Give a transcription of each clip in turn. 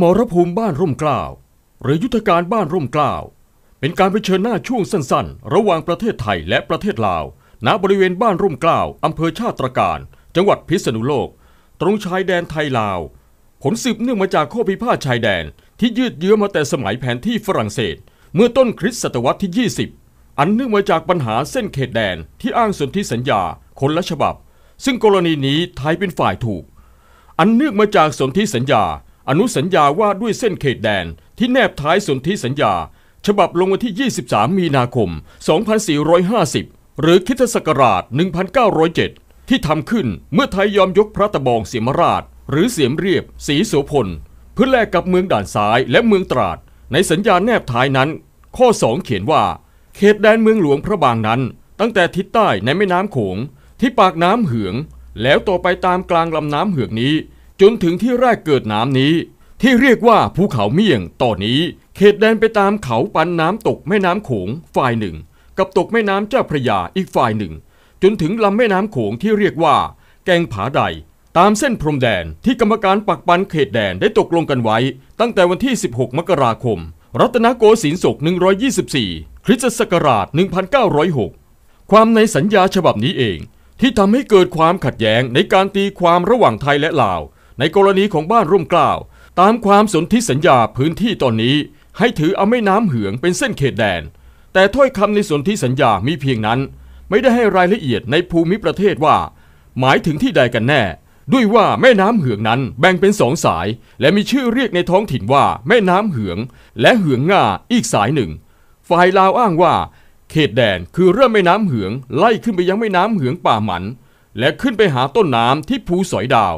มรภูมิบ้านร่มกล้าว หรือยุทธการบ้านร่มกล้าวเป็นการไปเชิญหน้าช่วงสั้น ๆ ระหว่างประเทศไทยและประเทศลาวณบริเวณบ้านร่มกล้าวอำเภอชาติตรการจังหวัดพิษณุโลก ตรงชายแดนไทยลาวผลสืบเนื่องมาจากข้อพิพาทชายแดนที่ยืดเยื้อมาแต่สมัยแผนที่ฝรั่งเศส เมื่อต้นคริสตศตวรรษที่ 20 อันเนื่องมาจากปัญหาเส้นเขตแดนที่อ้างสนธิสัญญาคนละฉบับ ซึ่งกรณีนี้ไทยเป็นฝ่ายถูก อันเนื่องมาจากสนธิสัญญาอนุสัญญาว่าด้วยเส้นเขตแดนที่แนบท้ายสนธิสัญญา ฉบับลงวันที่ 23 มีนาคม 2450 หรือคิทศักราช 1907 ที่ทำขึ้นเมื่อไทยยอมยกพระตะบองเสียมราชหรือเสียมเรียบสีโสพลเพื่อแลกกับเมืองด่านซ้ายและเมืองตราด ในสัญญาแนบท้ายนั้น ข้อ 2 เขียนว่า เขตแดนเมืองหลวงพระบางนั้น ตั้งแต่ทิศใต้ในแม่น้ำโขง ที่ปากน้ำเหือง แล้วต่อไปตามกลางลำน้ำเหืองนี้จนถึงที่แรกเกิดน้ำนี้ที่เรียกว่าภูเขาเมี่ยงตอนนี้เขตแดนไปตามเขาปันน้ำตกแม่น้ำโขงฝ่ายหนึ่งกับตกแม่น้ำเจ้าพระยาอีกฝ่ายหนึ่งจนถึงลำแม่น้ำโขงที่เรียกว่า แกงผาใด ตามเส้นพรมแดนที่กรรมการปักปันเขตแดนได้ตกลงกันไว้ตั้งแต่วันที่ 16 มกราคม รัตนโกสินทร์ศก 124 คริสตศักราช 1906 ความในสัญญาฉบับนี้เอง ที่ทำให้เกิดความขัดแย้งในการตีความระหว่างไทยและลาวในกรณีของบ้านร่มกล้าว ตามความสนธิสัญญาพื้นที่ตอนนี้ ให้ถือเอาแม่น้ำเหืองเป็นเส้นเขตแดน แต่ถ้อยคำในสนธิสัญญามีเพียงนั้น ไม่ได้ให้รายละเอียดในภูมิประเทศว่า หมายถึงที่ใดกันแน่ ด้วยว่าแม่น้ำเหืองนั้นแบ่งเป็นสองสาย และมีชื่อเรียกในท้องถิ่นว่าแม่น้ำเหือง และเหืองง่าอีกสายหนึ่ง ฝ่ายลาวอ้างว่า เขตแดนคือเริ่มแม่น้ำเหืองไล่ขึ้นไปยังแม่น้ำเหืองป่าหมันและขึ้นไปหาต้นน้ำที่ภูสอยดาว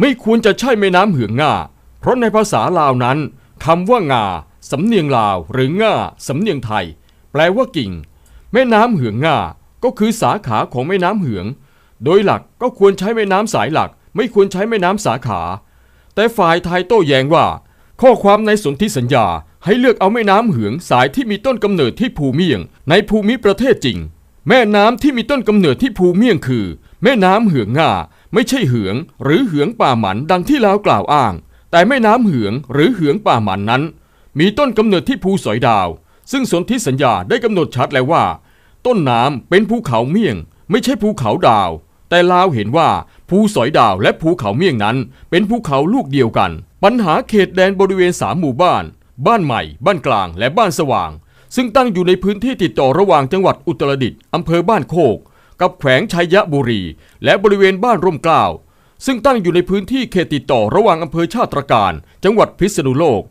ไม่ควรจะใช่แม่น้ำเหืองง่าเพราะในภาษาลาวนั้นคำว่างาสำเนียงลาวหรือง่าสำเนียงไทย แปลว่ากิ่ง แม่น้ำเหืองง่าก็คือสาขาของแม่น้ำเหือง โดยหลักก็ควรใช้แม่น้ำสายหลักไม่ควรใช้แม่น้ำสาขา แต่ฝ่ายไทยโต้แย้งว่า ข้อความในสนธิสัญญา ให้เลือกเอาแม่น้ำเหืองสายที่มีต้นกำเนิดที่ภูเมียงในภูมิประเทศจริง แม่น้ำที่มีต้นกำเนิดที่ภูเมียงคือ แม่น้ำเหืองง่าไม่ใช่เหืองหรือเหืองป่าหมันดังที่ลาวกล่าวอ้าง แต่แม่น้ำเหืองหรือเหืองป่าหมันนั้น มีต้นกำเนิดที่ภูสอยดาว ซึ่งสนธิสัญญาได้กำหนดชัดแล้วว่า ต้นน้ำเป็นภูเขาเมี่ยง ไม่ใช่ภูเขาดาว แต่ลาวเห็นว่าภูสอยดาวและภูเขาเมี่ยงนั้น เป็นภูเขาลูกเดียวกัน ปัญหาเขตแดนบริเวณสามหมู่บ้าน บ้านใหม่ บ้านกลางและบ้านสว่าง ซึ่งตั้งอยู่ในพื้นที่ติดต่อระหว่างจังหวัดอุตรดิตถ์อำเภอบ้านโคกกับแขวงชัยยะบุรี และบริเวณบ้านร่มเกล้าซึ่งตั้งอยู่ในพื้นที่เขตติดต่อระหว่างอำเภอชาติตรการจังหวัดพิษณุโลก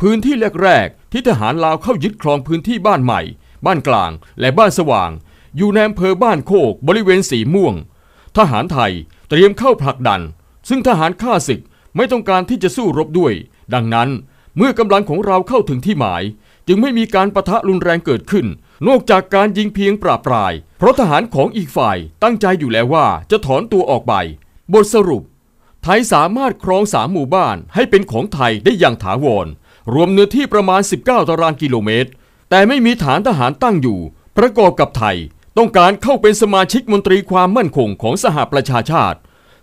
พื้นที่แรกๆ ที่ทหารลาวเข้ายึดครองพื้นที่บ้านใหม่ บ้านกลาง และบ้านสว่าง อยู่ในอำเภอบ้านโคกบริเวณสีม่วงทหารไทยเตรียมเข้าผลักดัน ซึ่งทหารข้าศึกไม่ต้องการที่จะสู้รบด้วย ดังนั้น เมื่อกำลังของเราเข้าถึงที่หมาย จึงไม่มีการประทะรุนแรงเกิดขึ้นนอกจากการยิงเพียงปราบปราย เพราะทหารของอีกฝ่ายตั้งใจอยู่แล้วว่า จะถอนตัวออกไป บทสรุป ไทยสามารถครองสามหมู่บ้านให้เป็นของไทยได้อย่างถาวร รวมเนื้อที่ประมาณ 19 ตารางกิโลเมตร แต่ไม่มีฐานทหารตั้งอยู่ ประกอบกับไทย ต้องการเข้าเป็นสมาชิกมนตรีความมั่นคงของสหประชาชาติ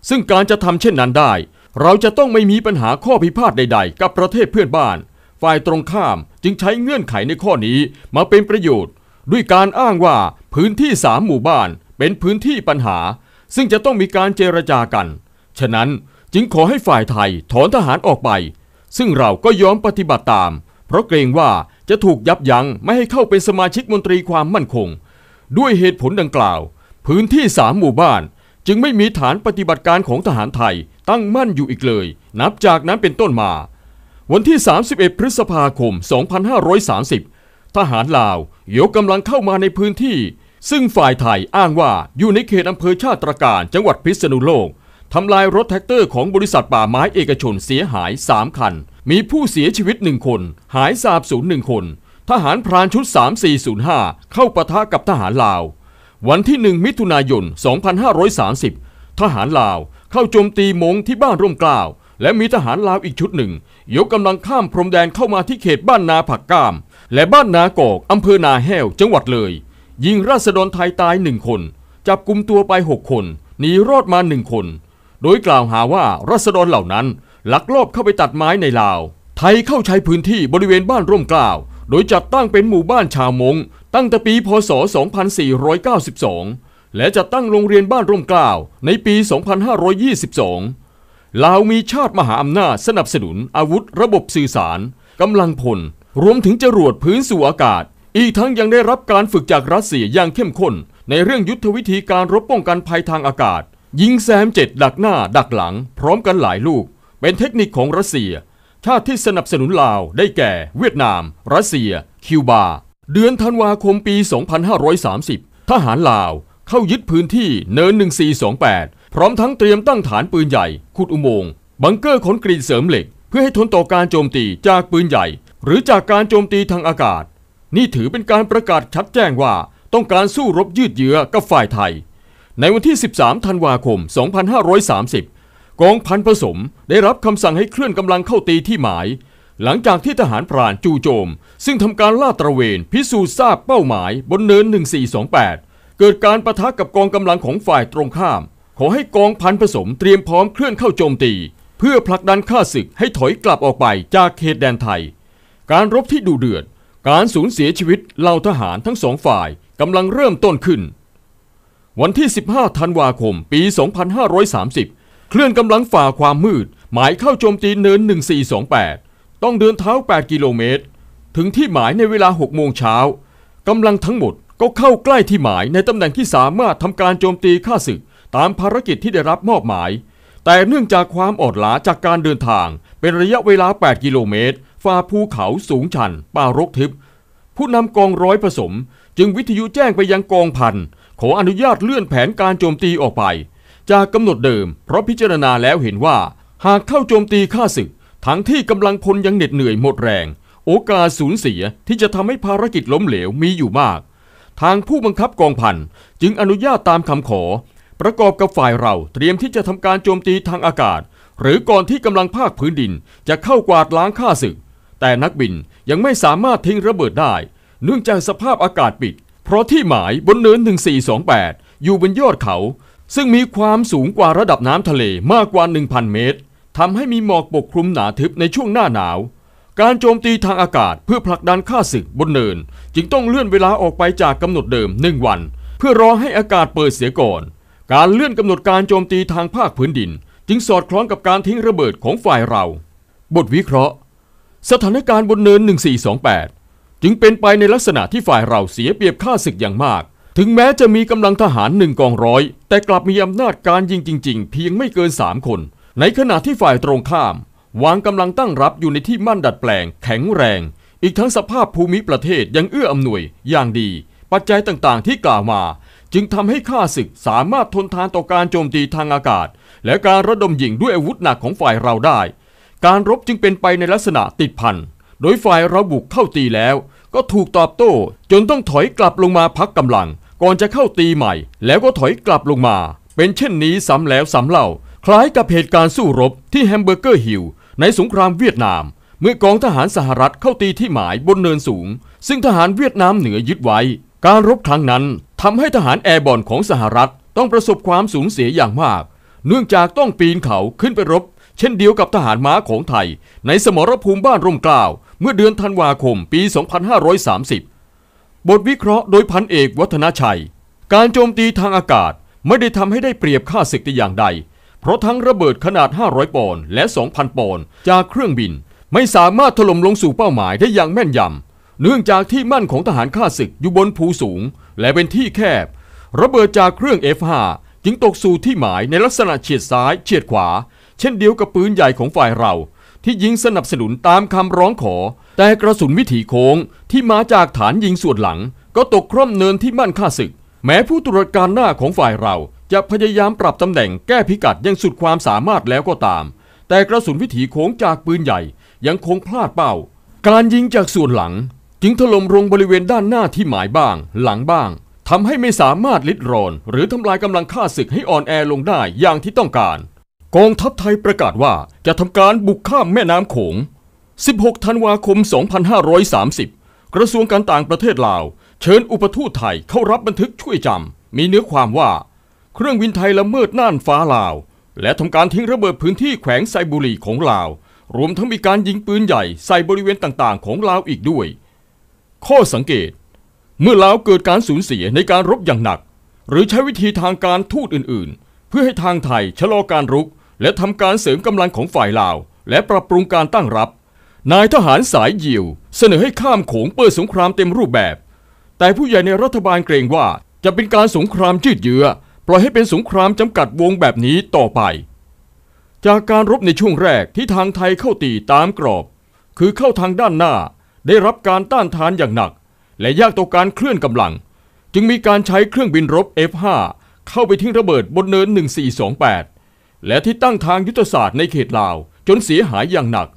ซึ่งการจะทำเช่นนั้นได้ เราจะต้องไม่มีปัญหาข้อพิพาทใดๆ กับประเทศเพื่อนบ้าน ฝ่ายตรงข้ามจึงใช้เงื่อนไขในข้อนี้มาเป็นประโยชน์ด้วยการอ้างว่าพื้นที่สามหมู่บ้าน เป็นพื้นที่ปัญหา ซึ่งจะต้องมีการเจรจากัน ฉะนั้น จึงขอให้ฝ่ายไทยถอนทหารออกไป ซึ่งเราก็ยอมปฏิบัติตาม เพราะเกรงว่าจะถูกยับยั้งไม่ให้เข้าเป็นสมาชิกมนตรีความมั่นคง ด้วยเหตุผลดังกล่าว พื้นที่สามหมู่บ้าน จึงไม่มีฐานปฏิบัติการของทหารไทยตั้งมั่นอยู่อีกเลย นับจากนั้นเป็นต้นมา วันที่ 31 พฤษภาคม 2530ทหารลาวยกกำลังเข้ามาในพื้นที่ ซึ่งฝ่ายไทยอ้างว่า อยู่ในเขตอำเภอชาติตรการจังหวัดพิษณุโลกทำลายรถแท็กเตอร์ของบริษัทป่าไม้เอกชนเสียหาย 3 คัน มีผู้เสียชีวิต 1 คน หายสาบสูญหนึ่งคน ทหารพรานชุด 3405 เข้าปะทะกับทหารลาว วันที่ 1 มิถุนายน 2530 ทหารลาวเข้าโจมตีมงที่บ้านร่มกล้าวและมีทหารลาวอีกชุดหนึ่ง ยกกำลังข้ามพรมแดนเข้ามาที่เขตบ้านนาผักกาม และบ้านนากอกอำเภอนาแห้วจังหวัดเลย ยิงราษฎรไทยตายหนึ่งคน จับกลุ่มตัวไปหกคนหนีรอดมาหนึ่งคน โดยกล่าวหาว่าราษฎรเหล่านั้นลักลอบเข้าไปตัดไม้ในลาว ไทยเข้าใช้พื้นที่บริเวณบ้านร่มกล่าว โดยจัดตั้งเป็นหมู่บ้านชาวมงตั้งแต่ปีพศ 2492 และจัดตั้งโรงเรียนบ้านร่มกล่าวในปี 2522ลาวมีชาติมหาอำนาจสนับสนุนอาวุธระบบสื่อสารกำลังพล รวมถึงจรวดพื้นสู่อากาศ อีกทั้งยังได้รับการฝึกจากรัสเซียอย่างเข้มข้น ในเรื่องยุทธวิธีการรบป้องกันภัยทางอากาศ ยิงแซมเจ็ดดักหน้าดักหลัง พร้อมกันหลายลูก เป็นเทคนิคของรัสเซีย ชาติที่สนับสนุนลาวได้แก่ เวียดนามรัสเซีย คิวบา เดือนธันวาคมปี 2530 ทหารลาวเข้ายึดพื้นที่เนิน 1428พร้อมทั้งเตรียมตั้งฐานปืนใหญ่ขุดอุโมงค์บังเกอร์ขนกรีนเสริมเหล็ก เพื่อให้ทนต่อการโจมตีจากปืนใหญ่ หรือจากการโจมตีทางอากาศ นี่ถือเป็นการประกาศชัดแจ้งว่าต้องการสู้รบยืดเยื้อกับฝ่ายไทย ในวันที่ 13ธันวาคม 2530 กองพันผสมได้รับคำสั่งให้เคลื่อนกำลังเข้าตีที่หมาย หลังจากที่ทหารพรานจู่โจม ซึ่งทำการลาดตระเวนพิสูจน์ทราบเป้าหมาย บนเนิน 1428 เกิดการประทะกับกองกำลังของฝ่ายตรงข้ามขอให้กองพันผสมเตรียมพร้อมเคลื่อนเข้าโจมตี เพื่อผลักดันข้าศึกให้ถอยกลับออกไปจากเขตแดนไทย การรบที่ดูเดือด การสูญเสียชีวิตเหล่าทหารทั้งสองฝ่ายกำลังเริ่มต้นขึ้น วันที่ 15 ธันวาคม ปี 2530 เคลื่อนกำลังฝ่าความมืด หมายเข้าโจมตีเนิน 1428 ต้องเดินเท้า 8 กิโลเมตรถึงที่หมายในเวลา 6 โมงเช้ากำลังทั้งหมดก็เข้าใกล้ที่หมายในตำแหน่งที่สามารถทำการโจมตีข้าศึกตามภารกิจที่ได้รับมอบหมาย แต่เนื่องจากความอดล้าจากการเดินทาง เป็นระยะเวลา 8 กิโลเมตรฝ่าภูเขาสูงชัน ป่ารกทึบ ผู้นำกองร้อยผสม จึงวิทยุแจ้งไปยังกองพัน ขออนุญาตเลื่อนแผนการโจมตีออกไป จากกำหนดเดิม เพราะพิจารณาแล้วเห็นว่า หากเข้าโจมตีข้าศึก ทั้งที่กำลังพลยังเหน็ดเหนื่อยหมดแรง โอกาสสูญเสียที่จะทำให้ภารกิจล้มเหลวมีอยู่มาก ทางผู้บังคับกองพันจึงอนุญาตตามคำขอประกอบกับฝ่ายเราเตรียมที่จะทำการโจมตีทางอากาศ หรือก่อนที่กำลังภาคพื้นดินจะเข้ากวาดล้างข้าศึก แต่นักบินยังไม่สามารถทิ้งระเบิดได้ เนื่องจากสภาพอากาศปิด เพราะที่หมายบนเนิน 1428 อยู่บนยอดเขา ซึ่งมีความสูงกว่าระดับน้ำทะเลมากกว่า 1,000 เมตรทำให้มีหมอกปกคลุมหนาทึบในช่วงหน้าหนาว การโจมตีทางอากาศ เพื่อผลักดันข้าศึกบนเนิน จึงต้องเลื่อนเวลาออกไปจากกำหนดเดิมหนึ่งวัน เพื่อรอให้อากาศเปิดเสียก่อนการเลื่อนกำหนดการโจมตีทางภาคพื้นดิน จึงสอดคล้องกับการทิ้งระเบิดของฝ่ายเรา บทวิเคราะห์ สถานการณ์บนเนิน 1428 จึงเป็นไปในลักษณะที่ฝ่ายเราเสียเปรียบค่าศึกอย่างมาก ถึงแม้จะมีกำลังทหารหนึ่งกองร้อย แต่กลับมีอำนาจการยิงจริงๆเพียงไม่เกิน 3 คน ในขณะที่ฝ่ายตรงข้าม วางกำลังตั้งรับอยู่ในที่มั่นดัดแปลง แข็งแรง อีกทั้งสภาพภูมิประเทศยังเอื้ออำนวยอย่างดี ปัจจัยต่างๆที่กล่าวมาจึงทำให้ข้าศึกสามารถทนทานต่อการโจมตีทางอากาศ และการระดมยิงด้วยอาวุธหนักของฝ่ายเราได้ การรบจึงเป็นไปในลักษณะติดพัน โดยฝ่ายเราบุกเข้าตีแล้วก็ถูกตอบโต้ จนต้องถอยกลับลงมาพักกำลัง ก่อนจะเข้าตีใหม่ แล้วก็ถอยกลับลงมา เป็นเช่นนี้ซ้ำแล้วซ้ำเล่าคล้ายกับเหตุการณ์สู้รบที่แฮมเบอร์เกอร์ฮิลในสงครามเวียดนาม เมื่อกองทหารสหรัฐเข้าตีที่หมายบนเนินสูง ซึ่งทหารเวียดนามเหนือยึดไว้ การรบครั้งนั้นทำให้ทหารแอร์บอลของสหรัฐต้องประสบความสูญเสียอย่างมาก เนื่องจากต้องปีนเขาขึ้นไปรบเช่นเดียวกับทหารม้าของไทยในสมรภูมิบ้านร่มกล้าว เมื่อเดือนธันวาคมปี 2530 บทวิเคราะห์โดยพันเอกวัฒนชัย การโจมตีทางอากาศ ไม่ได้ทำให้ได้เปรียบค่าศึกแต่อย่างใด เพราะทั้งระเบิดขนาด 500 ปอนด์และ 2,000 ปอนด์จากเครื่องบิน ไม่สามารถถล่มลงสู่เป้าหมายได้อย่างแม่นยำเนื่องจากที่มั่นของทหารข้าศึกอยู่บนภูสูงและเป็นที่แคบ ระเบิดจากเครื่อง F5 จึงตกสู่ที่หมายในลักษณะเฉียดซ้ายเฉียดขวา เช่นเดียวกับปืนใหญ่ของฝ่ายเรา ที่ยิงสนับสนุนตามคำร้องขอ แต่กระสุนวิถีโค้งที่มาจากฐานยิงส่วนหลัง ก็ตกคร่อมเนินที่มั่นค่าศึก แม้ผู้ตรวจการหน้าของฝ่ายเรา จะพยายามปรับตำแหน่งแก้พิกัดยังสุดความสามารถแล้วก็ตาม แต่กระสุนวิถีโค้งจากปืนใหญ่ยังคงพลาดเป้า การยิงจากส่วนหลังจึงถล่มลงบริเวณด้านหน้าที่หมายบ้างหลังบ้างทำให้ไม่สามารถลิดรอนหรือทำลายกำลังข้าศึกให้อ่อนแอลงได้อย่างที่ต้องการ กองทัพไทยประกาศว่าจะทำการบุกข้ามแม่น้ำโขง 16 ธันวาคม 2530 กระทรวงการต่างประเทศลาว เชิญอุปทูตไทยเข้ารับบันทึกช่วยจำมีเนื้อความว่าเครื่องวินไทยละเมิดน่านฟ้าลาว และทำการทิ้งระเบิดพื้นที่แขวงไซบุรีของลาว รวมทั้งมีการยิงปืนใหญ่ใส่บริเวณต่างๆ ของลาวอีกด้วยข้อสังเกต เมื่อลาวเกิดการสูญเสียในการรบอย่างหนัก หรือใช้วิธีทางการทูตอื่นๆ เพื่อให้ทางไทยชะลอการรุก และทำการเสริมกำลังของฝ่ายลาว และปรับปรุงการตั้งรับ นายทหารสายยิวเสนอให้ข้ามโขงเปิดสงครามเต็มรูปแบบ แต่ผู้ใหญ่ในรัฐบาลเกรงว่า จะเป็นการสงครามยืดเยื้อ ปล่อยให้เป็นสงครามจำกัดวงแบบนี้ต่อไป จากการรบในช่วงแรกที่ทางไทยเข้าตีตามกรอบ คือเข้าทางด้านหน้าได้รับการต้านทานอย่างหนัก และยากต่อการเคลื่อนกำลัง จึงมีการใช้เครื่องบินรบ F5 เข้าไปทิ้งระเบิดบนเนิน 1428 และที่ตั้งทางยุทธศาสตร์ในเขตลาวจนเสียหายอย่างหนัก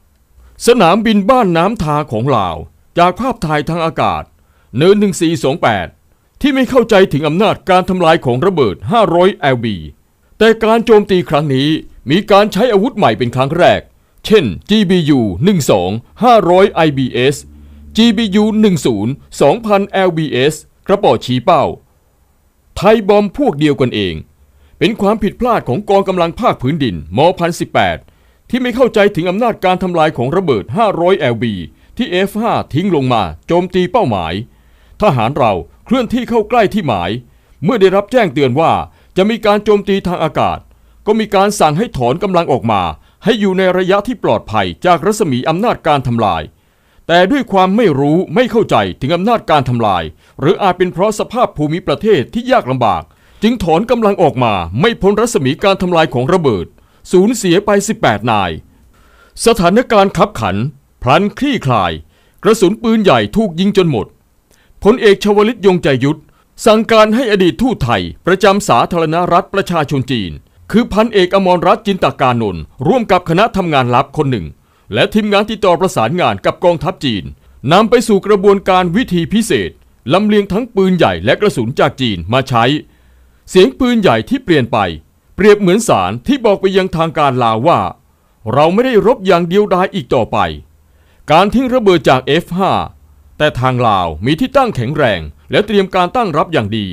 สนามบินบ้านน้ำทาของลาวจากภาพถ่ายทางอากาศ เนิน1428ที่ไม่เข้าใจถึงอำนาจการทำลายของระเบิด500 LB แต่การโจมตีครั้งนี้ มีการใช้อาวุธใหม่เป็นครั้งแรก เช่น GBU 12 500 IBS GBU 10 2000 LBS กระป๋อชี้เป้า ไทยบอมพวกเดียวกันเอง เป็นความผิดพลาดของกองกำลังภาคพื้นดินม1018ที่ไม่เข้าใจถึงอำนาจการทำลายของระเบิด 500 LB ที่ F5 ทิ้งลงมาโจมตีเป้าหมายทหารเราเคลื่อนที่เข้าใกล้ที่หมาย เมื่อได้รับแจ้งเตือนว่า จะมีการโจมตีทางอากาศ ก็มีการสั่งให้ถอนกำลังออกมา ให้อยู่ในระยะที่ปลอดภัย จากรัศมีอำนาจการทำลายแต่ด้วยความไม่รู้ไม่เข้าใจถึงอำนาจการทำลาย หรืออาจเป็นเพราะสภาพภูมิประเทศที่ยากลำบาก จึงถอนกำลังออกมาไม่พ้นรัศมีการทำลายของระเบิดสูญเสียไป 18 นาย สถานการณ์ขับขันพลันคลี่คลาย กระสุนปืนใหญ่ถูกยิงจนหมดพลเอกชวลิตยงใจยุทธ สั่งการให้อดีตทูตไทย ประจำสาธารณรัฐประชาชนจีน คือพันเอกอมรรัตน์จินตาการนนท์ร่วมกับคณะทำงานลับคนหนึ่งและทีมงานติดต่อประสานงานกับกองทัพจีนนำไปสู่กระบวนการวิธีพิเศษลำเลียงทั้งปืนใหญ่และกระสุนจากจีนมาใช้ เสียงปืนใหญ่ที่เปลี่ยนไปเปรียบเหมือนสารที่บอกไปยังทางการลาวว่า เราไม่ได้รบอย่างเดียวดายอีกต่อไป การทิ้งระเบิดจาก F5 แต่ทางลาวมีที่ตั้งแข็งแรงและเตรียมการตั้งรับอย่างดี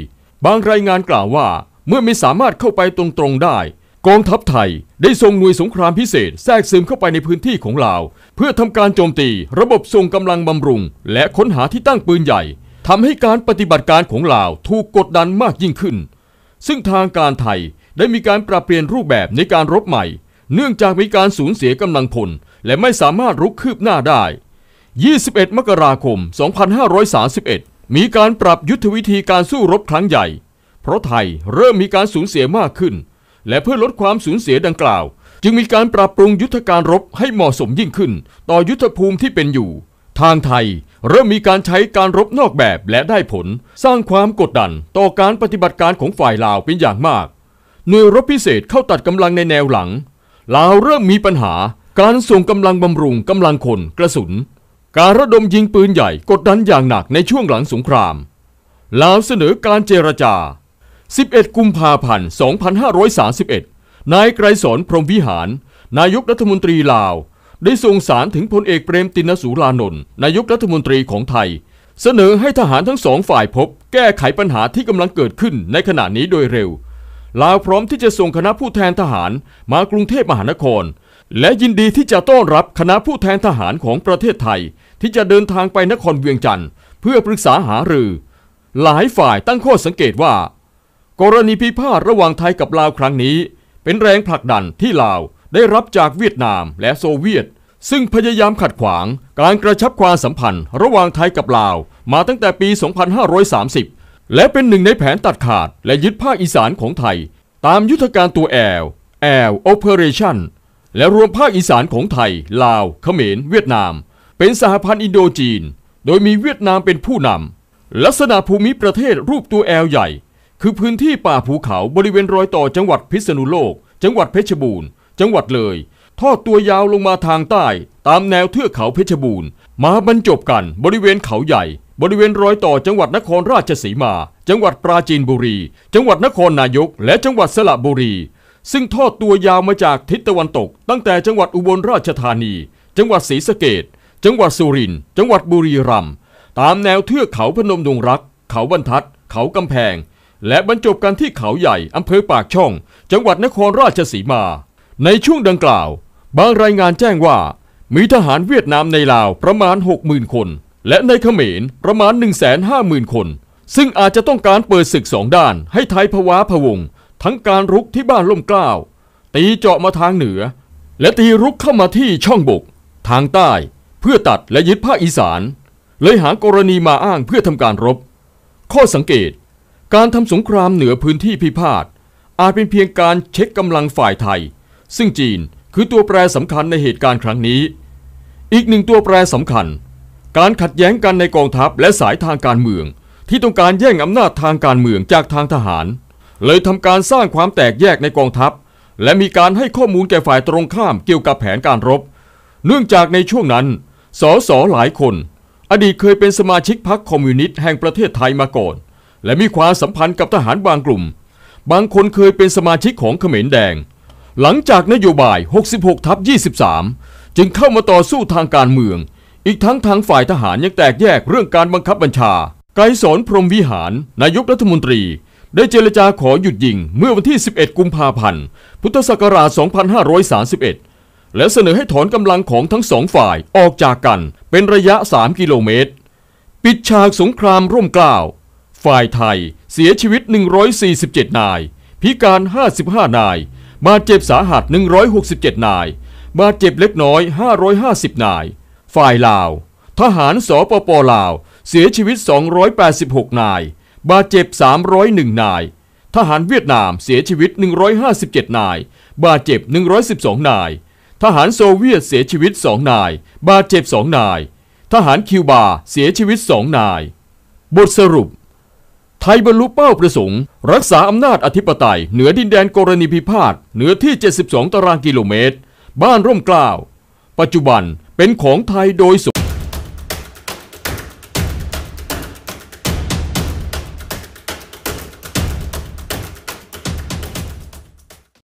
บางรายงานกล่าวว่าเมื่อไม่สามารถเข้าไปตรงๆได้กองทัพไทยได้ส่งหน่วยสงครามพิเศษแทรกซึมเข้าไปในพื้นที่ของลาวเพื่อทำการโจมตีระบบส่งกำลังบำรุงและค้นหาที่ตั้งปืนใหญ่ ทำให้การปฏิบัติการของลาวถูกกดดันมากยิ่งขึ้น ซึ่งทางการไทยได้มีการปรับเปลี่ยนรูปแบบในการรบใหม่เนื่องจากมีการสูญเสียกำลังพลและไม่สามารถรุกคืบหน้าได้ 21 มกราคม 2531 มีการปรับยุทธวิธีการสู้รบครั้งใหญ่ เพราะไทยเริ่มมีการสูญเสียมากขึ้นและเพื่อลดความสูญเสียดังกล่าว จึงมีการปรับปรุงยุทธการรบให้เหมาะสมยิ่งขึ้น ต่อยุทธภูมิที่เป็นอยู่ ทางไทยเริ่มมีการใช้การรบนอกแบบและได้ผลสร้างความกดดันต่อการปฏิบัติการของฝ่ายลาวเป็นอย่างมากหน่วยรบพิเศษเข้าตัดกำลังในแนวหลังลาวเริ่มมีปัญหาการส่งกำลังบำรุงกำลังคนกระสุน การระดมยิงปืนใหญ่กดดันอย่างหนักในช่วงหลังสงครามลาวเสนอการเจรจา11กุมภาพันธ์2531 นายไกรสอนพรหมวิหาร นายกรัฐมนตรีลาว ได้ส่งสารถึงพลเอกเปรมตินสุรานนท์นายกรัฐมนตรีของไทย เสนอให้ทหารทั้งสองฝ่ายพบแก้ไขปัญหาที่กำลังเกิดขึ้นในขณะนี้โดยเร็ว ลาวพร้อมที่จะส่งคณะผู้แทนทหารมากรุงเทพมหานคร และยินดีที่จะต้อนรับคณะผู้แทนทหารของประเทศไทย ที่จะเดินทางไปนครเวียงจันทร์เพื่อปรึกษาหารือ หลายฝ่ายตั้งข้อสังเกตว่ากรณีพิพาทระหว่างไทยกับลาวครั้งนี้ เป็นแรงผลักดันที่ลาวได้รับจากเวียดนามและโซเวียต ซึ่งพยายามขัดขวางการกระชับความสัมพันธ์ระหว่างไทยกับลาว มาตั้งแต่ปี 2530 และเป็นหนึ่งในแผนตัดขาดและยึดภาคอีสานของไทย ตามยุทธการตัวแอลแอลโอเปอเรชั่นและรวมภาคอีสานของไทย ลาวเขมรเวียดนาม เป็นสหพันธ์อินโดจีน โดยมีเวียดนามเป็นผู้นำลักษณะภูมิประเทศรูปตัวแอลใหญ่คือพื้นที่ป่าภูเขาบริเวณรอยต่อจังหวัดพิษณุโลก จังหวัดเพชรบูรณ์ จังหวัดเลย ทอดตัวยาวลงมาทางใต้ ตามแนวเทือกเขาเพชรบูรณ์ มาบรรจบกันบริเวณเขาใหญ่ บริเวณรอยต่อจังหวัดนครราชสีมา จังหวัดปราจีนบุรี จังหวัดนครนายกและจังหวัดสระบุรี ซึ่งทอดตัวยาวมาจากทิศตะวันตก ตั้งแต่จังหวัดอุบลราชธานี จังหวัดศรีสะเกดจังหวัดสุรินทร์ จังหวัดบุรีรัมย์ตามแนวเทือกเขาพนมดงรัก เขาบรรทัด เขากำแพงและบรรจบกันที่เขาใหญ่ อำเภอปากช่อง จังหวัดนครราชสีมา ในช่วงดังกล่าว บางรายงานแจ้งว่ามีทหารเวียดนามในลาวประมาณ 60,000 คน และในเขมรประมาณ 150,000 คน ซึ่งอาจจะต้องการเปิดศึกสองด้าน ให้ไทยพวาพวง ทั้งการรุกที่บ้านล่มกล้าว ตีเจาะมาทางเหนือ และตีรุกเข้ามาที่ช่องบก ทางใต้ เพื่อตัดและยึดภาคอีสาน เลยหากรณีมาอ้างเพื่อทำการรบ ข้อสังเกตการทำสงครามเหนือพื้นที่พิพาทอาจเป็นเพียงการเช็คกำลังฝ่ายไทย ซึ่งจีนคือตัวแปรสำคัญในเหตุการณ์ครั้งนี้ อีกหนึ่งตัวแปรสำคัญ การขัดแย้งกันในกองทัพและสายทางการเมือง ที่ต้องการแย่งอำนาจทางการเมืองจากทางทหารเลยทำการสร้างความแตกแยกในกองทัพ และมีการให้ข้อมูลแก่ฝ่ายตรงข้ามเกี่ยวกับแผนการรบ เนื่องจากในช่วงนั้นสสหลายคน อดีตเคยเป็นสมาชิกพรรคคอมมิวนิสต์แห่งประเทศไทยมาก่อนและมีความสัมพันธ์กับทหารบางกลุ่ม บางคนเคยเป็นสมาชิกของเขมรแดง หลังจากนโยบาย 66ทับ23 จึงเข้ามาต่อสู้ทางการเมือง อีกทั้งทางฝ่ายทหารยังแตกแยกเรื่องการบังคับบัญชา ไกสอนพรมวิหาร นายกรัฐมนตรี ได้เจรจาขอหยุดยิงเมื่อวันที่ 11 กุมภาพันธ์ พุทธศักราช2531 และเสนอให้ถอนกำลังของทั้งสองฝ่ายออกจากกัน เป็นระยะ 3 กิโลเมตร ปิดฉากสงครามร่วมกล่าวฝ่ายไทยเสียชีวิต 147 นาย พิการ 55 นาย บาดเจ็บสาหัส 167 นาย บาดเจ็บเล็กน้อย 550 นาย ฝ่ายลาว ทหารสปปลาว เสียชีวิต 286 นาย บาดเจ็บ301 นาย ทหารเวียดนามเสียชีวิต 157 นาย บาดเจ็บ112 นาย ทหารโซเวียตเสียชีวิต2นาย บาดเจ็บ2นาย ทหารคิวบาเสียชีวิต2นาย บทสรุปไทยบรรลุเป้าประสงค์รักษาอำนาจอธิปไตยเหนือดินแดนกรณีพิพาทเหนือที่ 72 ตารางกิโลเมตร บ้านร่มกล้าว ปัจจุบันเป็นของไทยโดยสม